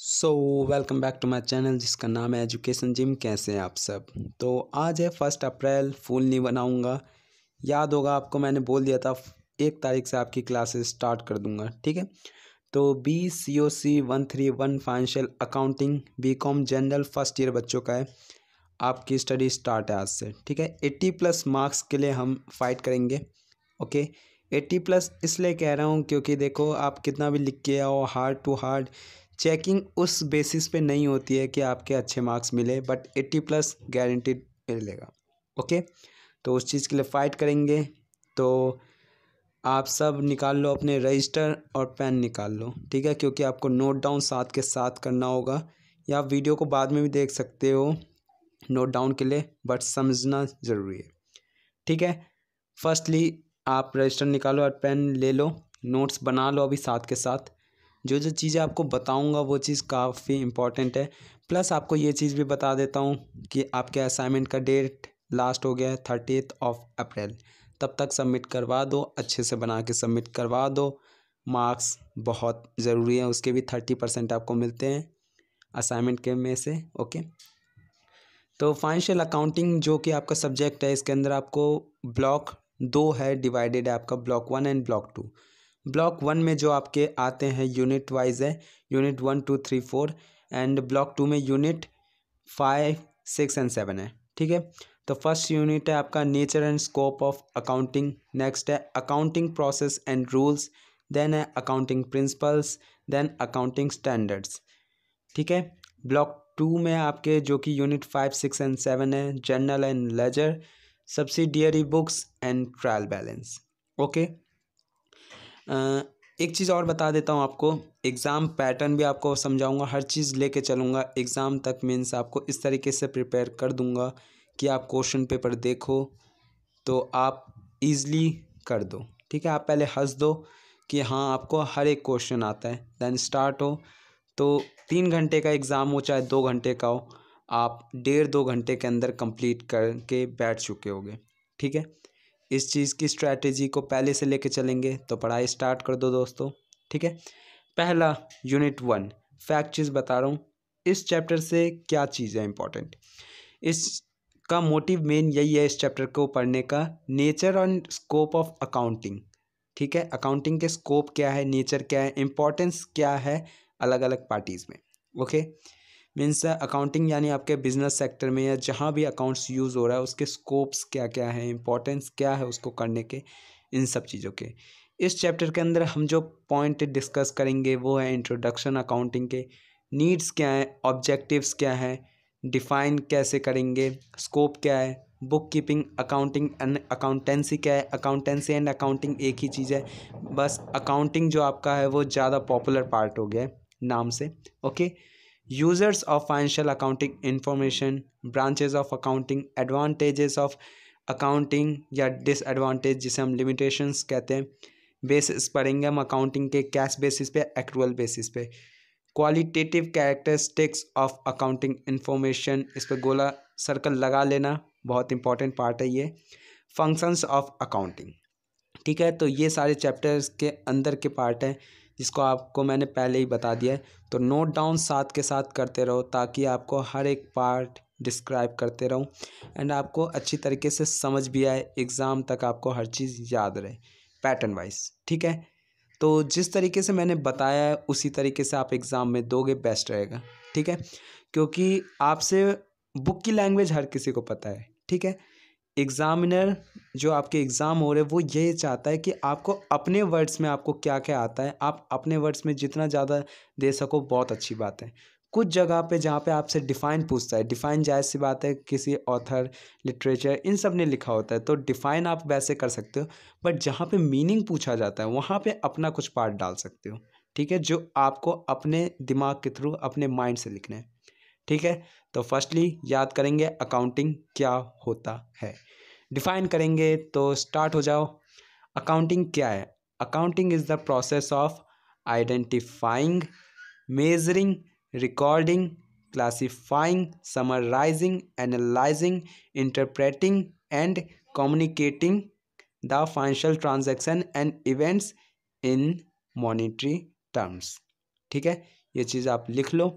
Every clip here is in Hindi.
So welcome back to my channel जिसका नाम है एजुकेशन जिम कैसे हैं आप सब तो आज है फर्स्ट अप्रैल फूल नहीं बनाऊंगा याद होगा आपको मैंने बोल दिया था एक तारीख से आपकी क्लासेस स्टार्ट कर दूंगा ठीक है तो B C O C one three one financial accounting B com general first year बच्चों का है आपकी स्टडी स्टार्ट है आज से ठीक है एट्टी प्लस मार्क्स के लिए हम फाइट करेंगे ओके एट्टी प्लस इसलिए कह रहा हूँ क्योंकि देखो आप कितना भी लिख के आओ हार्ड टू हार्ड चेकिंग उस बेसिस पे नहीं होती है कि आपके अच्छे मार्क्स मिले बट एट्टी प्लस गारंटीड मिलेगा ओके तो उस चीज़ के लिए फ़ाइट करेंगे तो आप सब निकाल लो अपने रजिस्टर और पेन निकाल लो ठीक है क्योंकि आपको नोट डाउन साथ के साथ करना होगा या आप वीडियो को बाद में भी देख सकते हो नोट डाउन के लिए बट समझना ज़रूरी है ठीक है फर्स्टली आप रजिस्टर निकालो और पेन ले लो नोट्स बना लो अभी साथ के साथ जो जो चीज़ें आपको बताऊँगा वो चीज़ काफ़ी इम्पॉर्टेंट है प्लस आपको ये चीज़ भी बता देता हूँ कि आपके असाइनमेंट का डेट लास्ट हो गया है थर्टीथ ऑफ अप्रैल तब तक सबमिट करवा दो अच्छे से बना के सबमिट करवा दो मार्क्स बहुत ज़रूरी है उसके भी थर्टी परसेंट आपको मिलते हैं असाइनमेंट के में से ओके तो फाइनेंशियल अकाउंटिंग जो कि आपका सब्जेक्ट है इसके अंदर आपको ब्लॉक दो है डिवाइडेड है आपका block one and block two block one में जो आपके आते हैं यूनिट वाइज है unit one two three four and block two में unit five six and seven है ठीक है तो फर्स्ट यूनिट है आपका nature and scope of accounting next है accounting process and rules then है accounting principles then accounting standards ठीक है ब्लॉक टू में आपके जो कि unit five six and seven है journal and ledger subsidiary books and trial balance okay एक चीज़ और बता देता हूँ आपको एग्ज़ाम पैटर्न भी आपको समझाऊंगा हर चीज़ लेके चलूँगा एग्ज़ाम तक मीन्स आपको इस तरीके से प्रिपेयर कर दूँगा कि आप क्वेश्चन पेपर देखो तो आप इज़ली कर दो ठीक है आप पहले हंस दो कि हाँ आपको हर एक क्वेश्चन आता है देन स्टार्ट हो तो तीन घंटे का एग्ज़ाम हो चाहे दो घंटे का हो आप डेढ़ दो घंटे के अंदर कंप्लीट करके बैठ चुके होगे ठीक है इस चीज़ की स्ट्रैटेजी को पहले से लेके चलेंगे तो पढ़ाई स्टार्ट कर दो दोस्तों ठीक है पहला यूनिट वन फैक्ट चीज़ बता रहा हूँ इस चैप्टर से क्या चीज़ है इम्पॉर्टेंट इस का मोटिव मेन यही है इस चैप्टर को पढ़ने का नेचर और स्कोप ऑफ अकाउंटिंग ठीक है अकाउंटिंग के स्कोप क्या है नेचर क्या है इम्पोर्टेंस क्या है अलग अलग पार्टीज़ में okay okay? Means accounting uh, यानी आपके बिजनेस सेक्टर में या जहाँ भी अकाउंट्स यूज़ हो रहा है उसके स्कोप्स क्या क्या है इंपॉर्टेंस क्या है उसको करने के इन सब चीज़ों के इस चैप्टर के अंदर हम जो पॉइंट डिस्कस करेंगे वो है इंट्रोडक्शन अकाउंटिंग के नीड्स क्या हैं ऑब्जेक्टिव्स क्या हैं डिफ़ाइन कैसे करेंगे स्कोप क्या है bookkeeping accounting and accountancy क्या है अकाउंटेंसी एंड अकाउंटिंग एक ही चीज़ है बस अकाउंटिंग जो आपका है वो ज़्यादा पॉपुलर पार्ट हो गया है नाम से okay okay? Users of financial accounting information branches of accounting advantage of accounting या डिसएडवांटेज जिसे हम लिमिटेशंस कहते हैं बेसिस पढ़ेंगे हम अकाउंटिंग के कैश बेसिस पे एक्टुअल बेसिस पे qualitative characteristics of accounting information इस पर गोला सर्कल लगा लेना बहुत इंपॉर्टेंट पार्ट है ये फंक्शंस ऑफ अकाउंटिंग ठीक है तो ये सारे चैप्टर्स के अंदर के पार्ट हैं जिसको आपको मैंने पहले ही बता दिया है तो नोट डाउन साथ के साथ करते रहो ताकि आपको हर एक पार्ट डिस्क्राइब करते रहूँ एंड आपको अच्छी तरीके से समझ भी आए एग्ज़ाम तक आपको हर चीज़ याद रहे पैटर्न वाइज ठीक है तो जिस तरीके से मैंने बताया है उसी तरीके से आप एग्ज़ाम में दोगे बेस्ट रहेगा ठीक है क्योंकि आपसे बुक की लैंग्वेज हर किसी को पता है ठीक है एग्ज़ामिनर जो आपके एग्ज़ाम हो रहे वो ये चाहता है कि आपको अपने वर्ड्स में आपको क्या क्या आता है आप अपने वर्ड्स में जितना ज़्यादा दे सको बहुत अच्छी बात है कुछ जगह पे जहाँ पे आपसे डिफ़ाइन पूछता है डिफ़ाइन जायज़ सी बात है किसी ऑथर लिटरेचर इन सब ने लिखा होता है तो डिफ़ाइन आप वैसे कर सकते हो बट जहाँ पे मीनिंग पूछा जाता है वहाँ पे अपना कुछ पार्ट डाल सकते हो ठीक है जो आपको अपने दिमाग के थ्रू अपने माइंड से लिखना है ठीक है तो फर्स्टली याद करेंगे अकाउंटिंग क्या होता है डिफाइन करेंगे तो स्टार्ट हो जाओ अकाउंटिंग क्या है accounting is the process of identifying measuring recording classifying summarising analysing interpreting and communicating the financial transaction and events in monetary terms ठीक है ये चीज़ आप लिख लो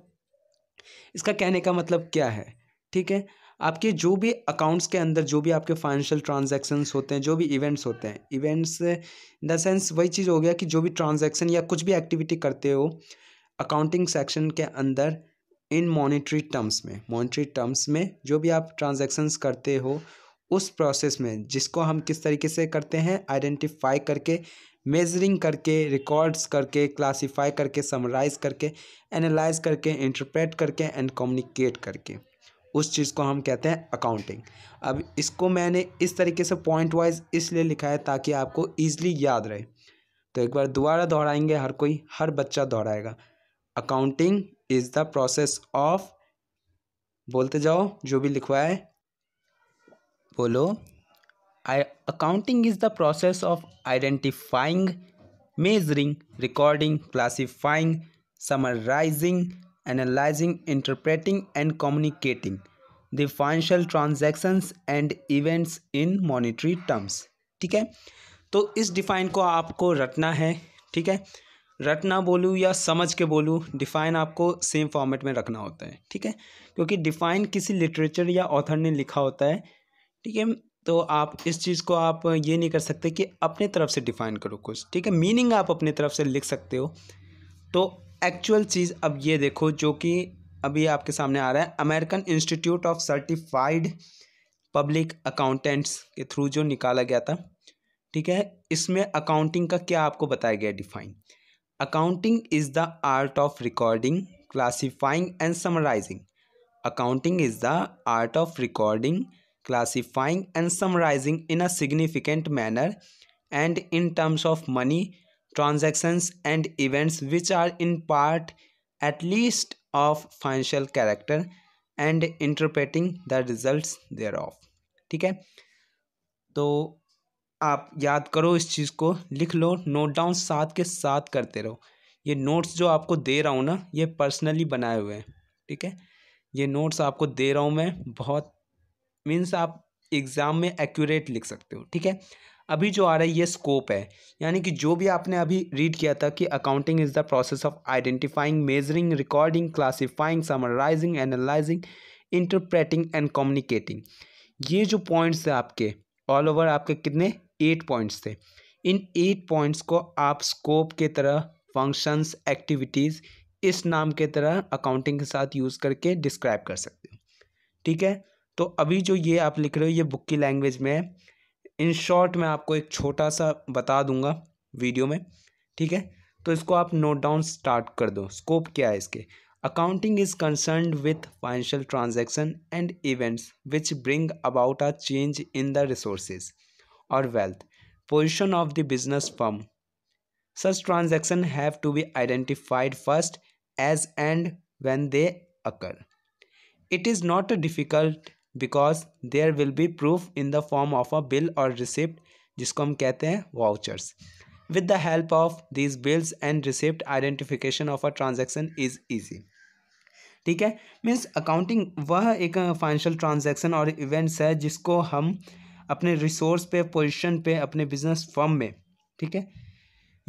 इसका कहने का मतलब क्या है ठीक है आपके जो भी अकाउंट्स के अंदर जो भी आपके फाइनेंशियल ट्रांजैक्शंस होते हैं जो भी इवेंट्स होते हैं इवेंट्स इन द सेंस वही चीज़ हो गया कि जो भी ट्रांजैक्शन या कुछ भी एक्टिविटी करते हो अकाउंटिंग सेक्शन के अंदर इन मॉनिटरी टर्म्स में मॉनिटरी टर्म्स में जो भी आप ट्रांजैक्शंस करते हो उस प्रोसेस में जिसको हम किस तरीके से करते हैं आइडेंटिफाई करके मेजरिंग करके रिकॉर्ड्स करके क्लासिफाई करके समराइज करके एनालाइज करके इंटरप्रेट करके एंड कम्युनिकेट करके उस चीज़ को हम कहते हैं अकाउंटिंग अब इसको मैंने इस तरीके से पॉइंट वाइज इसलिए लिखा है ताकि आपको ईजिली याद रहे तो एक बार दोबारा दोहराएंगे हर कोई हर बच्चा दोहराएगा accounting is the process of बोलते जाओ जो भी लिखवाया है बोलो आई accounting is the process of identifying measuring recording classifying summarising analysing interpreting and communicating the financial transactions and events in monetary terms ठीक है तो इस डिफाइन को आपको रटना है ठीक है रटना बोलूँ या समझ के बोलूँ डिफाइन आपको सेम फॉर्मेट में रखना होता है ठीक है क्योंकि डिफाइन किसी लिटरेचर या ऑथर ने लिखा होता है ठीक है तो आप इस चीज़ को आप ये नहीं कर सकते कि अपने तरफ से डिफ़ाइन करो कुछ ठीक है मीनिंग आप अपने तरफ से लिख सकते हो तो एक्चुअल चीज़ अब ये देखो जो कि अभी आपके सामने आ रहा है American Institute of Certified Public Accountants के थ्रू जो निकाला गया था ठीक है इसमें अकाउंटिंग का क्या आपको बताया गया define accounting is the art of recording classifying and summarising accounting is the art of recording classifying and summarizing in a significant manner and in terms of money transactions and events which are in part at least of financial character and interpreting the results thereof ठीक है तो आप याद करो इस चीज़ को लिख लो नोट डाउन साथ के साथ करते रहो ये नोट्स जो आपको दे रहा हूँ ना ये पर्सनली बनाए हुए हैं ठीक है ये नोट्स आपको दे रहा हूँ मैं बहुत मीन्स आप एग्ज़ाम में एक्यूरेट लिख सकते हो ठीक है अभी जो आ रहा है ये स्कोप है यानी कि जो भी आपने अभी रीड किया था कि accounting is the process of identifying measuring recording classifying summarising analysing interpreting and communicating ये जो पॉइंट्स थे आपके ऑल ओवर आपके कितने एट पॉइंट्स थे इन एट पॉइंट्स को आप स्कोप के तरह फंक्शंस एक्टिविटीज़ इस नाम के तरह अकाउंटिंग के साथ यूज़ करके डिस्क्राइब कर सकते हो ठीक है तो अभी जो ये आप लिख रहे हो ये बुक की लैंग्वेज में है इन शॉर्ट मैं आपको एक छोटा सा बता दूंगा वीडियो में ठीक है तो इसको आप नोट डाउन स्टार्ट कर दो स्कोप क्या है इसके accounting is concern with financial transaction and events which bring about a change in the resources और wealth position of the business firm transaction have to be identified first as and when they occur it is not a difficult because there will be proof in the form of a bill और रिसिप्ट जिसको हम कहते हैं vouchers with the help of these bills and receipt identification of a transaction is easy ठीक है मीन्स अकाउंटिंग वह एक फाइनेंशियल ट्रांजेक्शन और इवेंट्स है जिसको हम अपने रिसोर्स पे पोजिशन पे अपने बिजनेस फॉर्म में ठीक है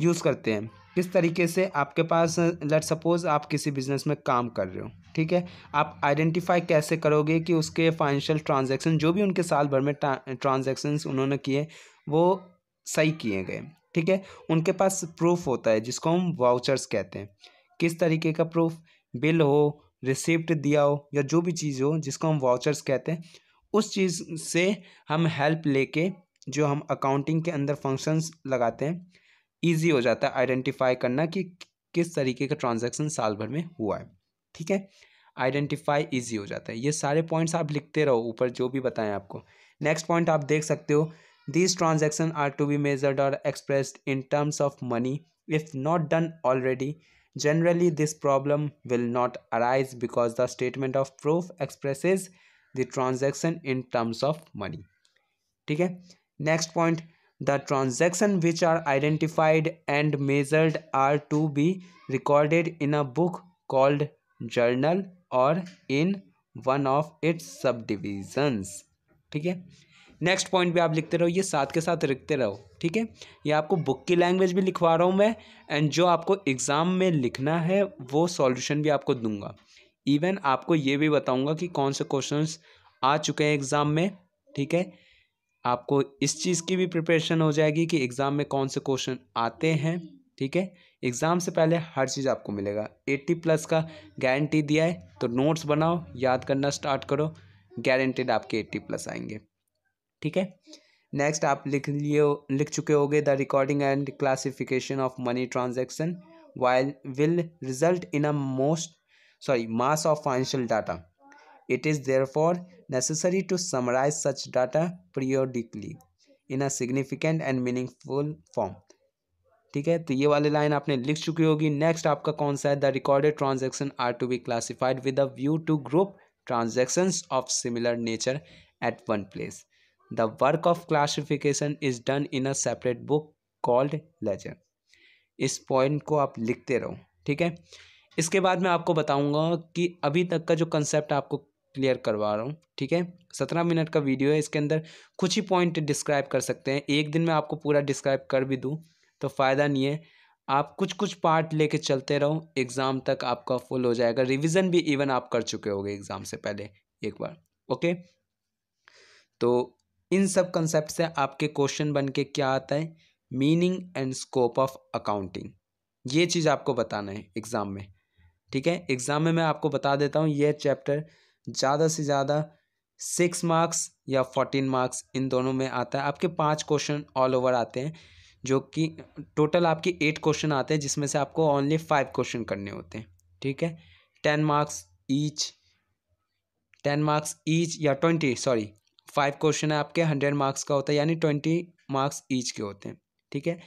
यूज़ करते हैं किस तरीके से आपके पास लेट सपोज़ आप किसी बिजनेस में काम कर रहे हो ठीक है आप आइडेंटिफाई कैसे करोगे कि उसके फाइनेंशियल ट्रांजैक्शन जो भी उनके साल भर में ट्रांजैक्शंस उन्होंने किए वो सही किए गए ठीक है उनके पास प्रूफ होता है जिसको हम वाउचर्स कहते हैं किस तरीके का प्रूफ बिल हो रिसिप्ट दिया हो या जो भी चीज़ हो जिसको हम वाउचर्स कहते हैं उस चीज़ से हम हेल्प लेके जो हम अकाउंटिंग के अंदर फंक्शंस लगाते हैं ईजी हो जाता है आइडेंटिफाई करना कि किस तरीके का ट्रांजेक्शन साल भर में हुआ है ठीक है आइडेंटिफाई ईजी हो जाता है ये सारे पॉइंट्स आप लिखते रहो ऊपर जो भी बताएं आपको नेक्स्ट पॉइंट आप देख सकते हो this transaction are to be measured और expressed in terms of money if not done already generally this problem will not arise because the statement of proof expresses the transaction in terms of money ठीक है next point the transaction which are identified and measured are to be recorded in a book called journal or in one of its subdivisions ठीक है नेक्स्ट पॉइंट भी आप लिखते रहो ये साथ के साथ लिखते रहो ठीक है ये आपको बुक की लैंग्वेज भी लिखवा रहा हूँ मैं एंड जो आपको एग्ज़ाम में लिखना है वो सॉल्यूशन भी आपको दूंगा इवन आपको ये भी बताऊंगा कि कौन से क्वेश्चंस आ चुके हैं एग्ज़ाम में ठीक है आपको इस चीज़ की भी प्रिपरेशन हो जाएगी कि एग्ज़ाम में कौन से क्वेश्चन आते हैं ठीक है एग्ज़ाम से पहले हर चीज़ आपको मिलेगा एट्टी प्लस का गारंटी दिया है तो नोट्स बनाओ याद करना स्टार्ट करो गारंटेड आपके एट्टी प्लस आएंगे ठीक है नेक्स्ट आप लिख लिए लिख चुके होंगे the recording and classification of money transaction while will result in a most sorry mass of financial data it is therefore necessary to summarize such data periodically in a significant and meaningful form ठीक है तो ये वाले लाइन आपने लिख चुकी होगी नेक्स्ट आपका कौन सा है the recorded transaction are to be classified with a view to group transaction of similar nature at one place the work of classification is done in a separate book called ledger इस पॉइंट को आप लिखते रहो ठीक है इसके बाद मैं आपको बताऊंगा कि अभी तक का जो कंसेप्ट आपको क्लियर करवा रहा हूँ ठीक है सत्रह मिनट का वीडियो है इसके अंदर कुछ ही पॉइंट डिस्क्राइब कर सकते हैं एक दिन में आपको पूरा डिस्क्राइब कर भी दूँ तो फ़ायदा नहीं है आप कुछ कुछ पार्ट लेके चलते रहो एग्ज़ाम तक आपका फुल हो जाएगा रिवीजन भी इवन आप कर चुके होंगे एग्ज़ाम से पहले एक बार ओके तो इन सब कंसेप्ट से आपके क्वेश्चन बन के क्या आता है meaning and scope of accounting ये चीज़ आपको बताना है एग्ज़ाम में ठीक है एग्ज़ाम में मैं आपको बता देता हूँ यह चैप्टर ज़्यादा से ज़्यादा सिक्स मार्क्स या फोर्टीन मार्क्स इन दोनों में आता है आपके पाँच क्वेश्चन ऑल ओवर आते हैं जो कि टोटल आपके एट क्वेश्चन आते हैं जिसमें से आपको ओनली फाइव क्वेश्चन करने होते हैं ठीक है ten marks each ten marks each या ट्वेंटी सॉरी फाइव क्वेश्चन है आपके हंड्रेड मार्क्स का होता है यानी ट्वेंटी मार्क्स ईच के होते हैं ठीक है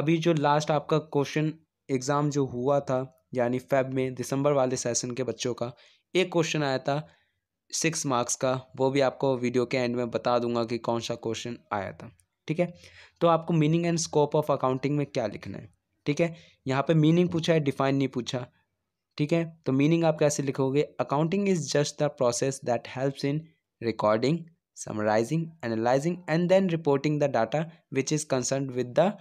अभी जो लास्ट आपका क्वेश्चन एग्ज़ाम जो हुआ था यानी फेब में दिसंबर वाले सेशन के बच्चों का एक क्वेश्चन आया था सिक्स मार्क्स का वो भी आपको वीडियो के एंड में बता दूंगा कि कौन सा क्वेश्चन आया था ठीक है तो आपको meaning and scope of accounting में क्या लिखना है ठीक है यहाँ पे मीनिंग पूछा है डिफाइन नहीं पूछा ठीक है तो मीनिंग आप कैसे लिखोगे accounting is just the process that helps in recording summarising analysing and then reporting the data which is concern with the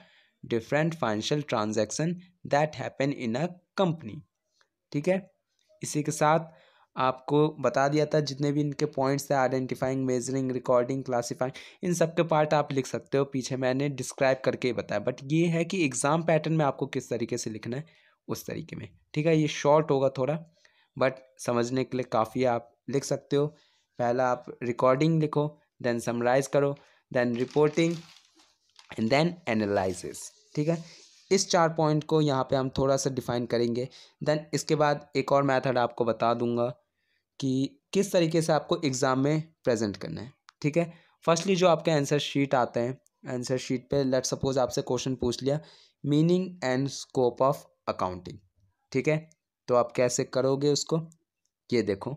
different financial transaction that happen in a company ठीक है इसी के साथ आपको बता दिया था जितने भी इनके पॉइंट्स हैं आइडेंटिफाइंग मेजरिंग रिकॉर्डिंग क्लासीफाइंग इन सब के पार्ट आप लिख सकते हो पीछे मैंने डिस्क्राइब करके ही बताया बट ये है कि एग्ज़ाम पैटर्न में आपको किस तरीके से लिखना है उस तरीके में ठीक है ये शॉर्ट होगा थोड़ा बट समझने के लिए काफ़ी आप लिख सकते हो पहला आप रिकॉर्डिंग लिखो देन समराइज़ करो then reporting and then analysis ठीक है इस चार पॉइंट को यहाँ पे हम थोड़ा सा डिफाइन करेंगे देन इसके बाद एक और मेथड आपको बता दूंगा कि किस तरीके से आपको एग्ज़ाम में प्रेजेंट करना है ठीक है फर्स्टली जो आपके आंसर शीट आते हैं आंसर शीट पे लेट सपोज आपसे क्वेश्चन पूछ लिया meaning and scope of accounting ठीक है तो आप कैसे करोगे उसको ये देखो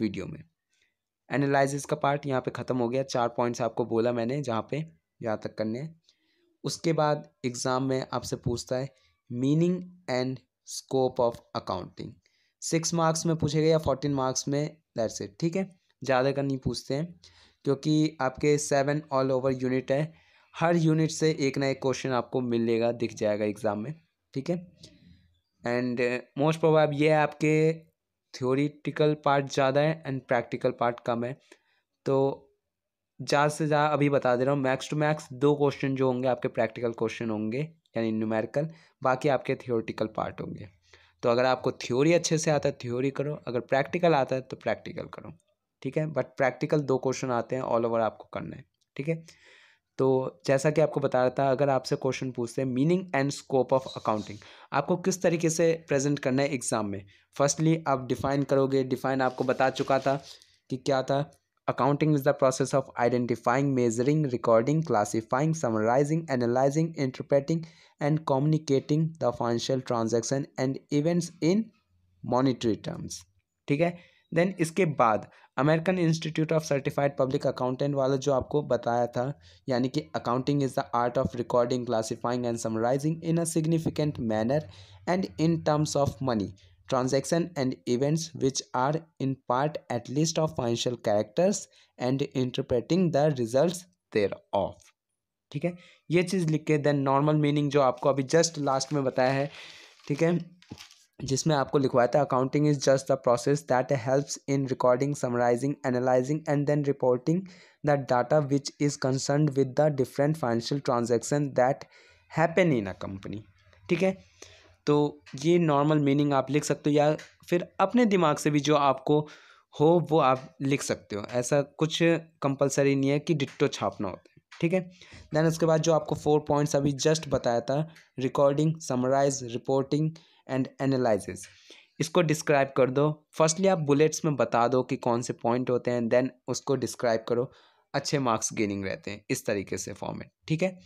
वीडियो में एनालिसिस का पार्ट यहाँ पे ख़त्म हो गया चार पॉइंट्स आपको बोला मैंने जहाँ पे यहाँ तक करने हैं उसके बाद एग्ज़ाम में आपसे पूछता है meaning and scope of accounting six marks में पूछेगा या फोर्टीन मार्क्स में दैट्स इट ठीक है ज़्यादा का नहीं पूछते हैं क्योंकि आपके सेवन ऑल ओवर यूनिट है हर यूनिट से एक ना एक क्वेश्चन आपको मिलेगा दिख जाएगा एग्ज़ाम में ठीक है एंड मोस्ट प्रोबाब ये आपके थ्योरिटिकल पार्ट ज़्यादा है एंड प्रैक्टिकल पार्ट कम है तो ज़्यादा से ज़्यादा अभी बता दे रहा हूँ मैक्स टू मैक्स दो क्वेश्चन जो होंगे आपके प्रैक्टिकल क्वेश्चन होंगे यानी न्यूमेरिकल बाकी आपके थियोरटिकल पार्ट होंगे तो अगर आपको थ्योरी अच्छे से आता है थ्योरी करो अगर प्रैक्टिकल आता है तो प्रैक्टिकल करो ठीक है बट प्रैक्टिकल दो क्वेश्चन आते हैं ऑल ओवर आपको करना है ठीक है तो जैसा कि आपको बता रहा था अगर आपसे क्वेश्चन पूछते हैं meaning and scope of accounting आपको किस तरीके से प्रेजेंट करना है एग्ज़ाम में फर्स्टली आप डिफ़ाइन करोगे डिफ़ाइन आपको बता चुका था कि क्या था Accounting is the process of identifying, measuring, recording, classifying, summarizing, analyzing, interpreting, and communicating the financial transaction and events in monetary terms. ठीक है देन इसके बाद American Institute of Certified Public Accountant वाला जो आपको बताया था यानी कि accounting is the art of recording classifying and summarising in a significant manner and in terms of money transaction and events which are in part at least of financial characters and interpreting the results thereof ठीक है ये चीज़ लिख के देन नॉर्मल मीनिंग जो आपको अभी जस्ट लास्ट में बताया है ठीक है जिसमें आपको लिखवाया था accounting is just the process that helps in recording summarising analysing and then reporting the data which is concern with the different financial transaction that happen in a company ठीक है तो ये नॉर्मल मीनिंग आप लिख सकते हो या फिर अपने दिमाग से भी जो आपको हो वो आप लिख सकते हो ऐसा कुछ कंपलसरी नहीं है कि डिट्टो छापना होता है ठीक है देन उसके बाद जो आपको फोर पॉइंट्स अभी जस्ट बताया था recording summarise reporting and analysis इसको डिस्क्राइब कर दो फर्स्टली आप बुलेट्स में बता दो कि कौन से पॉइंट होते हैं देन उसको डिस्क्राइब करो अच्छे मार्क्स गेनिंग रहते हैं इस तरीके से फॉर्मेट ठीक है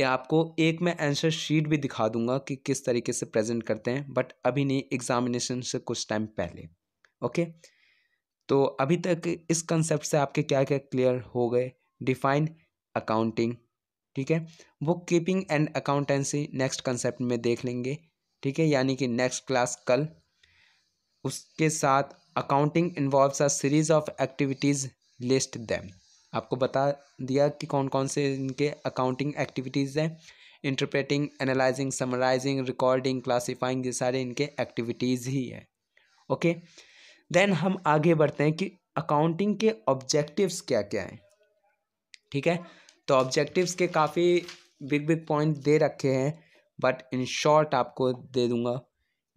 ये आपको एक मैं आंसर शीट भी दिखा दूंगा कि किस तरीके से प्रेजेंट करते हैं बट अभी नहीं एग्जामिनेशन से कुछ टाइम पहले ओके तो अभी तक इस कंसेप्ट से आपके क्या क्या क्लियर हो गए डिफाइन अकाउंटिंग ठीक है bookkeeping and accountancy next concept में देख लेंगे ठीक है यानी कि नेक्स्ट क्लास कल उसके साथ accounting involves a series of activities list them आपको बता दिया कि कौन कौन से इनके अकाउंटिंग एक्टिविटीज़ हैं interpreting analysing summarising recording classifying ये सारे इनके एक्टिविटीज़ ही हैं ओके देन हम आगे बढ़ते हैं कि अकाउंटिंग के ऑब्जेक्टिव्स क्या क्या हैं ठीक है तो ऑब्जेक्टिव्स के काफ़ी बिग बिग पॉइंट दे रखे हैं बट इन शॉर्ट आपको दे दूंगा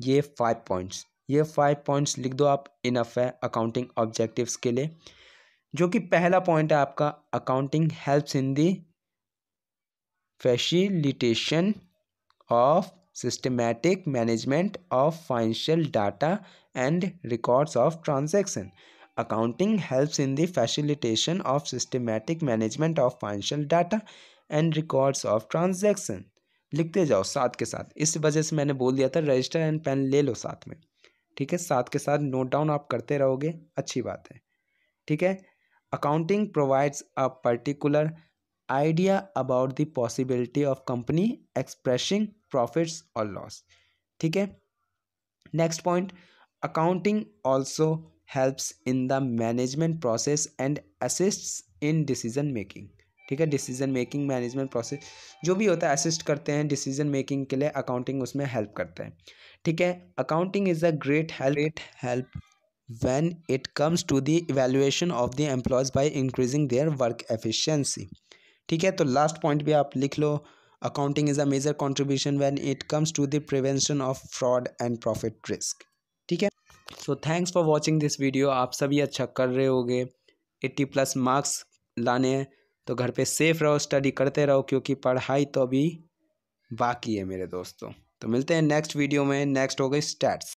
ये फाइव पॉइंट्स ये फाइव पॉइंट्स लिख दो आप इनफ है अकाउंटिंग ऑब्जेक्टिव्स के लिए जो कि पहला पॉइंट है आपका accounting helps in the facilitation of systematic management of financial data and records of transaction accounting helps in the facilitation of systematic management of financial data and records of transaction लिखते जाओ साथ के साथ इस वजह से मैंने बोल दिया था रजिस्टर एंड पेन ले लो साथ में ठीक है साथ के साथ नोट डाउन आप करते रहोगे अच्छी बात है ठीक है accounting provides a particular idea about the possibility of company expressing profits और लॉस ठीक है next point accounting also helps in the management process and assist in decision making ठीक है डिसीजन मेकिंग मैनेजमेंट प्रोसेस जो भी होता है असिस्ट करते हैं डिसीजन मेकिंग के लिए अकाउंटिंग उसमें हेल्प करता है ठीक है accounting is a great help help when it comes to the evaluation of the employees by increasing their work efficiency ठीक है तो last point भी आप लिख लो accounting is a major contribution when it comes to the prevention of fraud and profit risk ठीक है so thanks for watching this video आप सभी अच्छा कर रहे होगे 80 प्लस मार्क्स लाने हैं तो घर पे सेफ रहो स्टडी करते रहो क्योंकि पढ़ाई तो अभी बाकी है मेरे दोस्तों तो मिलते हैं नेक्स्ट वीडियो में नेक्स्ट हो गए स्टैट्स